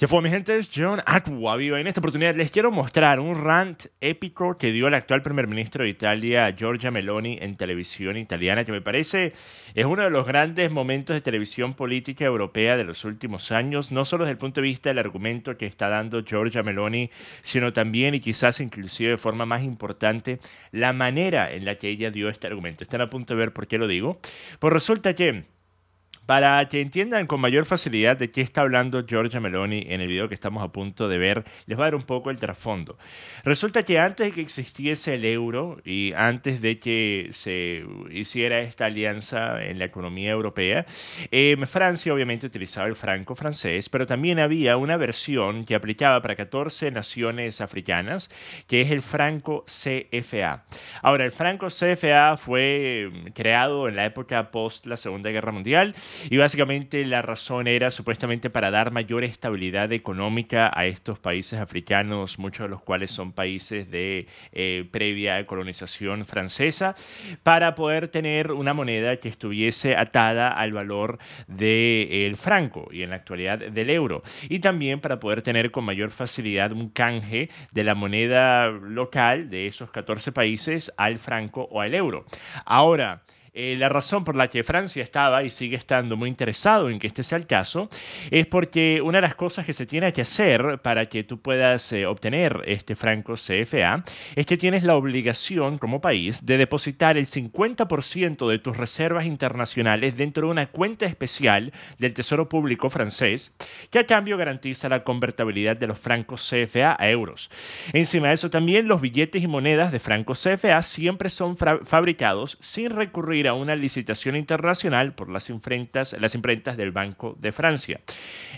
Ya fue, mi gente, es John Aqua En esta oportunidad les quiero mostrar un rant épico que dio el actual primer ministro de Italia, Giorgia Meloni, en televisión italiana, que me parece es uno de los grandes momentos de televisión política europea de los últimos años, no solo desde el punto de vista del argumento que está dando Giorgia Meloni, sino también y quizás inclusive de forma más importante, la manera en la que ella dio este argumento. Están a punto de ver por qué lo digo. Pues resulta que... Para que entiendan con mayor facilidad de qué está hablando Georgia Meloni en el video que estamos a punto de ver, les va a dar un poco el trasfondo. Resulta que antes de que existiese el euro y antes de que se hiciera esta alianza en la economía europea, em, Francia obviamente utilizaba el franco francés, pero también había una versión que aplicaba para 14 naciones africanas, que es el franco CFA. Ahora, el franco CFA fue em, creado en la época post la Segunda Guerra Mundial y básicamente la razón era supuestamente para dar mayor estabilidad económica a estos países africanos, muchos de los cuales son países de eh, previa colonización francesa, para poder tener una moneda que estuviese atada al valor del de, el franco y en la actualidad del euro. Y también para poder tener con mayor facilidad un canje de la moneda local de esos 14 países al franco o al euro. Ahora, eh, la razón por la que Francia estaba y sigue estando muy interesado en que este sea el caso es porque una de las cosas que se tiene que hacer para que tú puedas eh, obtener este franco CFA es que tienes la obligación como país de depositar el 50% de tus reservas internacionales dentro de una cuenta especial del Tesoro Público francés que a cambio garantiza la convertibilidad de los francos CFA a euros. Encima de eso también los billetes y monedas de francos CFA siempre son fabricados sin recurrir a una licitación internacional por las imprentas, las del Banco de Francia.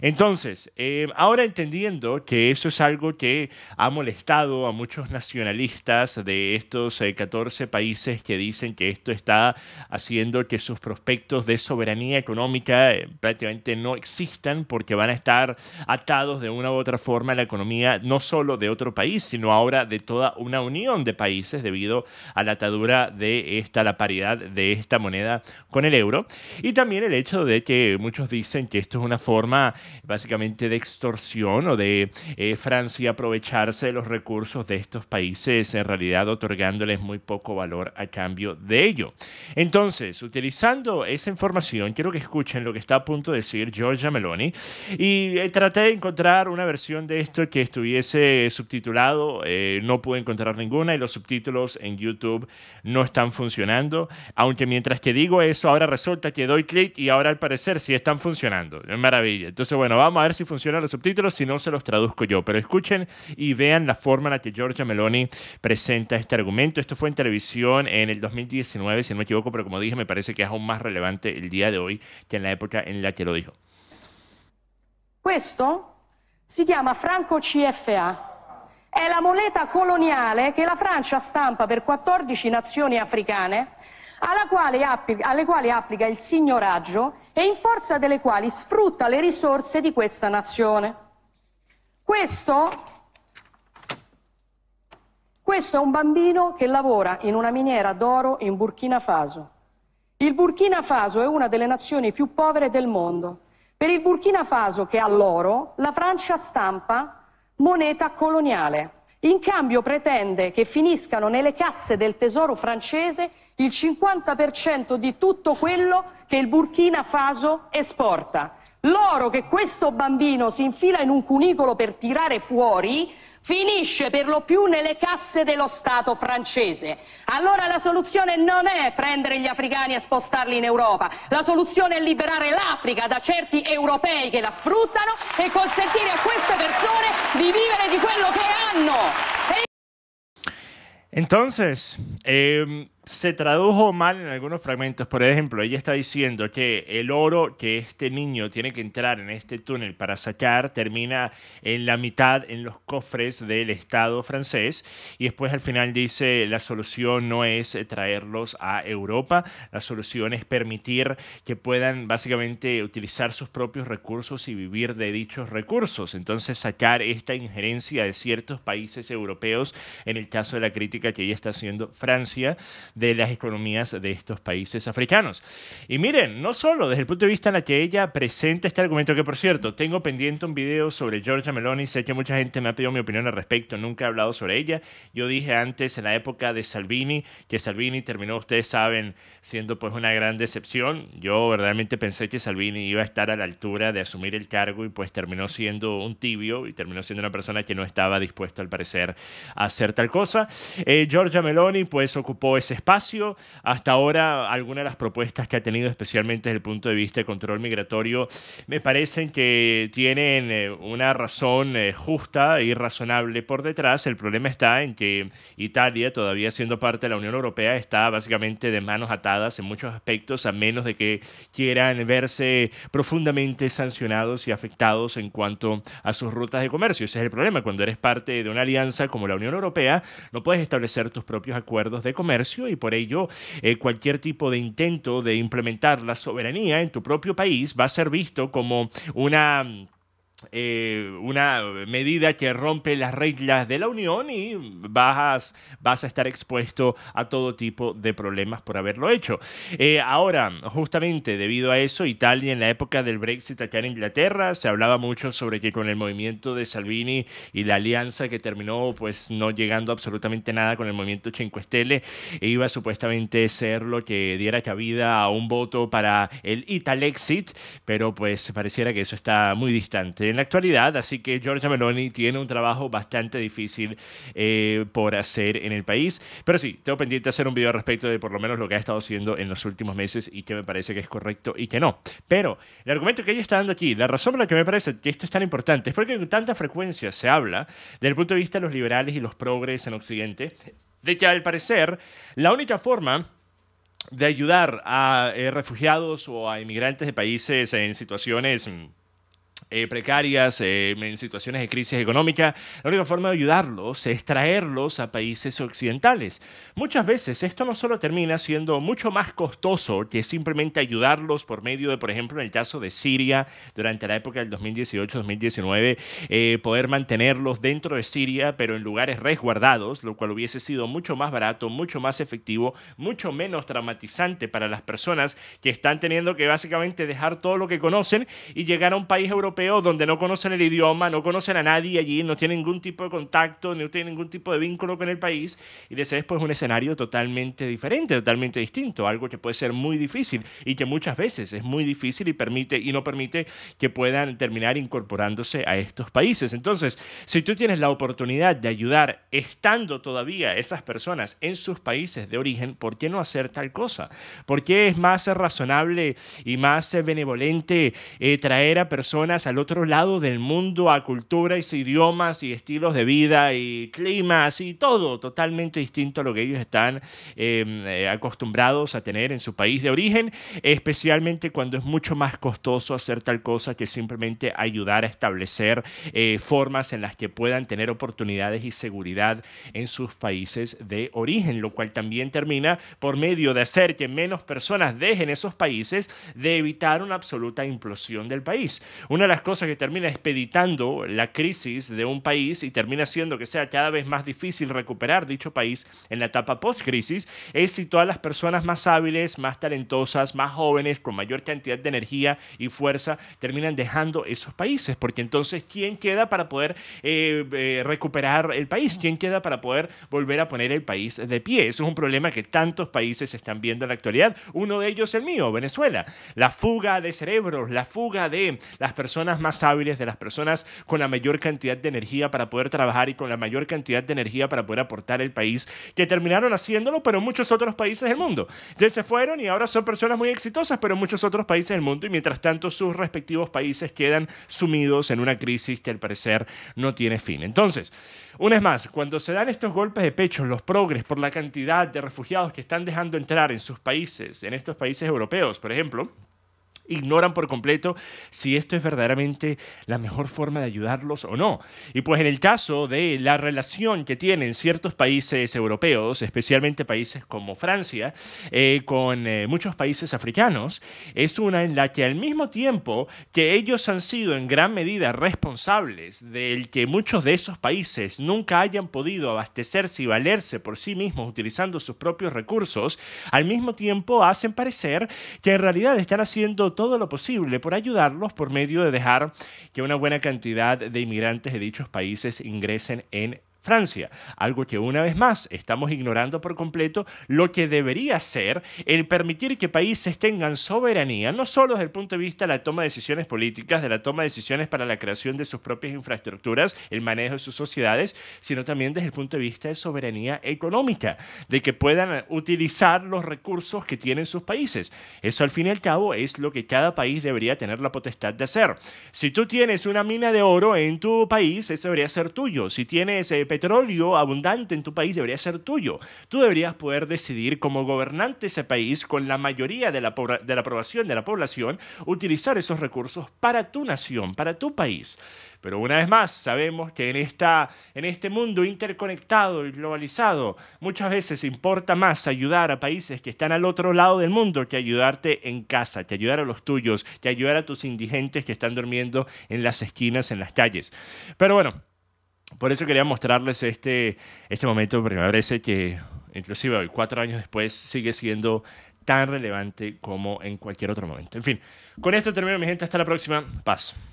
Entonces, eh, ahora entendiendo que eso es algo que ha molestado a muchos nacionalistas de estos 14 eh, países que dicen que esto está haciendo que sus prospectos de soberanía económica eh, prácticamente no existan porque van a estar atados de una u otra forma a la economía no solo de otro país, sino ahora de toda una unión de países debido a la atadura de esta, la paridad de esta moneda con el euro. Y también el hecho de que muchos dicen que esto es una forma básicamente de extorsión o de eh, Francia aprovecharse de los recursos de estos países, en realidad otorgándoles muy poco valor a cambio de ello. Entonces, utilizando esa información, quiero que escuchen lo que está a punto de decir Giorgia Meloni y eh, traté de encontrar una versión de esto que estuviese subtitulado, eh, no pude encontrar ninguna y los subtítulos en YouTube no están funcionando, aunque mientras que digo eso, ahora resulta que doy clic y ahora al parecer sí están funcionando. Es maravilla. Entonces, bueno, vamos a ver si funcionan los subtítulos, si no se los traduzco yo. Pero escuchen y vean la forma en la que Giorgia Meloni presenta este argumento. Esto fue en televisión en el 2019, si no me equivoco, pero como dije, me parece que es aún más relevante el día de hoy que en la época en la que lo dijo. Esto se llama Franco CFA. È la moneta colonial que la Francia stampa per 14 nazioni africane quale applica, alle quali applica il signoraggio e in forza delle quali sfrutta le risorse di questa nazione. Questo, questo è un bambino che lavora in una miniera d'oro in Burkina Faso. Il Burkina Faso è una delle nazioni più povere del mondo. Per il Burkina Faso, che ha l'oro, la Francia stampa moneta coloniale. In cambio pretende che finiscano nelle casse del tesoro francese il 50% di tutto quello che il Burkina Faso esporta. L'oro che questo bambino si infila in un cunicolo per tirare fuori finisce per lo più nelle casse dello Stato francese. Allora la soluzione non è prendere gli africani e spostarli in Europa, la soluzione è liberare l'Africa da certi europei che la sfruttano e consentire a queste persone di vivere di quello che hanno. E Entonces, eh, se tradujo mal en algunos fragmentos. Por ejemplo, ella está diciendo que el oro que este niño tiene que entrar en este túnel para sacar termina en la mitad en los cofres del Estado francés. Y después al final dice, la solución no es traerlos a Europa, la solución es permitir que puedan básicamente utilizar sus propios recursos y vivir de dichos recursos. Entonces sacar esta injerencia de ciertos países europeos, en el caso de la crítica que ella está haciendo Francia, de las economías de estos países africanos. Y miren, no solo desde el punto de vista en la que ella presenta este argumento, que por cierto, tengo pendiente un video sobre Georgia Meloni, sé que mucha gente me ha pedido mi opinión al respecto, nunca he hablado sobre ella. Yo dije antes, en la época de Salvini, que Salvini terminó, ustedes saben, siendo pues una gran decepción. Yo verdaderamente pensé que Salvini iba a estar a la altura de asumir el cargo y pues terminó siendo un tibio y terminó siendo una persona que no estaba dispuesta al parecer a hacer tal cosa. Eh, Georgia Meloni pues ocupó ese espacio espacio. Hasta ahora, algunas de las propuestas que ha tenido, especialmente desde el punto de vista del control migratorio, me parecen que tienen eh, una razón eh, justa y razonable por detrás. El problema está en que Italia, todavía siendo parte de la Unión Europea, está básicamente de manos atadas en muchos aspectos, a menos de que quieran verse profundamente sancionados y afectados en cuanto a sus rutas de comercio. Ese es el problema. Cuando eres parte de una alianza como la Unión Europea, no puedes establecer tus propios acuerdos de comercio y y por ello eh, cualquier tipo de intento de implementar la soberanía en tu propio país va a ser visto como una eh, una medida que rompe las reglas de la Unión y vas, vas, a estar expuesto a todo tipo de problemas por haberlo hecho. Eh, ahora, justamente debido a eso, Italia en la época del Brexit acá en Inglaterra se hablaba mucho sobre que con el movimiento de Salvini y la alianza que terminó pues no llegando absolutamente nada con el movimiento Cinque Stelle, e iba a supuestamente ser lo que diera cabida a un voto para el Italexit, pero pues pareciera que eso está muy distante en la actualidad, así que Giorgia Meloni tiene un trabajo bastante difícil eh, por hacer en el país. Pero sí, tengo pendiente hacer un video al respecto de por lo menos lo que ha estado haciendo en los últimos meses y que me parece que es correcto y que no. Pero el argumento que ella está dando aquí, la razón por la que me parece que esto es tan importante es porque con tanta frecuencia se habla desde el punto de vista de los liberales y los progres en Occidente de que al parecer la única forma de ayudar a eh, refugiados o a inmigrantes de países en situaciones mm, eh, precarias, eh, en situaciones de crisis económica, la única forma de ayudarlos es traerlos a países occidentales. Muchas veces esto no solo termina siendo mucho más costoso que simplemente ayudarlos por medio de, por ejemplo, en el caso de Siria, durante la época del 2018-2019, eh, poder mantenerlos dentro de Siria, pero en lugares resguardados, lo cual hubiese sido mucho más barato, mucho más efectivo, mucho menos traumatizante para las personas que están teniendo que básicamente dejar todo lo que conocen y llegar a un país europeo donde no conocen el idioma, no conocen a nadie allí, no tienen ningún tipo de contacto, no tienen ningún tipo de vínculo con el país y ese es pues un escenario totalmente diferente, totalmente distinto, algo que puede ser muy difícil y que muchas veces es muy difícil y permite y no permite que puedan terminar incorporándose a estos países. Entonces, si tú tienes la oportunidad de ayudar estando todavía esas personas en sus países de origen, ¿por qué no hacer tal cosa? ¿Por qué es más razonable y más eh, benevolente eh, traer a personas al otro lado del mundo a culturas, idiomas y estilos de vida y climas y todo totalmente distinto a lo que ellos están em, eh, acostumbrados a tener en su país de origen, especialmente cuando es mucho más costoso hacer tal cosa que simplemente ayudar a establecer eh, formas en las que puedan tener oportunidades y seguridad en sus países de origen, lo cual también termina por medio de hacer que menos personas dejen esos países de evitar una absoluta implosión del país. Una de las cosas que termina expeditando la crisis de un país y termina haciendo que sea cada vez más difícil recuperar dicho país en la etapa post-crisis es si todas las personas más hábiles, más talentosas, más jóvenes, con mayor cantidad de energía y fuerza, terminan dejando esos países. Porque entonces, ¿quién queda para poder eh, eh, recuperar el país? ¿Quién queda para poder volver a poner el país de pie? Eso es un problema que tantos países están viendo en la actualidad. Uno de ellos el mío, Venezuela. La fuga de cerebros, la fuga de las personas más hábiles, de las personas con la mayor cantidad de energía para poder trabajar y con la mayor cantidad de energía para poder aportar el país, que terminaron haciéndolo, pero muchos otros países del mundo. ya se fueron y ahora son personas muy exitosas, pero muchos otros países del mundo y mientras tanto sus respectivos países quedan sumidos en una crisis que al parecer no tiene fin. Entonces, una vez más, cuando se dan estos golpes de pecho, los progres, por la cantidad de refugiados que están dejando entrar en sus países, en estos países europeos, por ejemplo, ignoran por completo si esto es verdaderamente la mejor forma de ayudarlos o no. Y pues en el caso de la relación que tienen ciertos países europeos, especialmente países como Francia, eh, con eh, muchos países africanos, es una en la que al mismo tiempo que ellos han sido en gran medida responsables del que muchos de esos países nunca hayan podido abastecerse y valerse por sí mismos utilizando sus propios recursos, al mismo tiempo hacen parecer que en realidad están haciendo todo lo posible por ayudarlos por medio de dejar que una buena cantidad de inmigrantes de dichos países ingresen en Francia, algo que una vez más estamos ignorando por completo lo que debería ser el permitir que países tengan soberanía, no solo desde el punto de vista de la toma de decisiones políticas, de la toma de decisiones para la creación de sus propias infraestructuras, el manejo de sus sociedades, sino también desde el punto de vista de soberanía económica, de que puedan utilizar los recursos que tienen sus países. Eso al fin y al cabo es lo que cada país debería tener la potestad de hacer. Si tú tienes una mina de oro en tu país, eso debería ser tuyo. Si tienes eh, petróleo abundante en tu país debería ser tuyo. Tú deberías poder decidir como gobernante ese país con la mayoría de la, de aprobación de la población utilizar esos recursos para tu nación, para tu país. Pero una vez más, sabemos que en, esta, en este mundo interconectado y globalizado, muchas veces importa más ayudar a países que están al otro lado del mundo que ayudarte en casa, que ayudar a los tuyos, que ayudar a tus indigentes que están durmiendo en las esquinas, en las calles. Pero bueno. Por eso quería mostrarles este, este, momento, porque me parece que inclusive hoy, cuatro años después, sigue siendo tan relevante como en cualquier otro momento. En fin, con esto termino, mi gente. Hasta la próxima. Paz.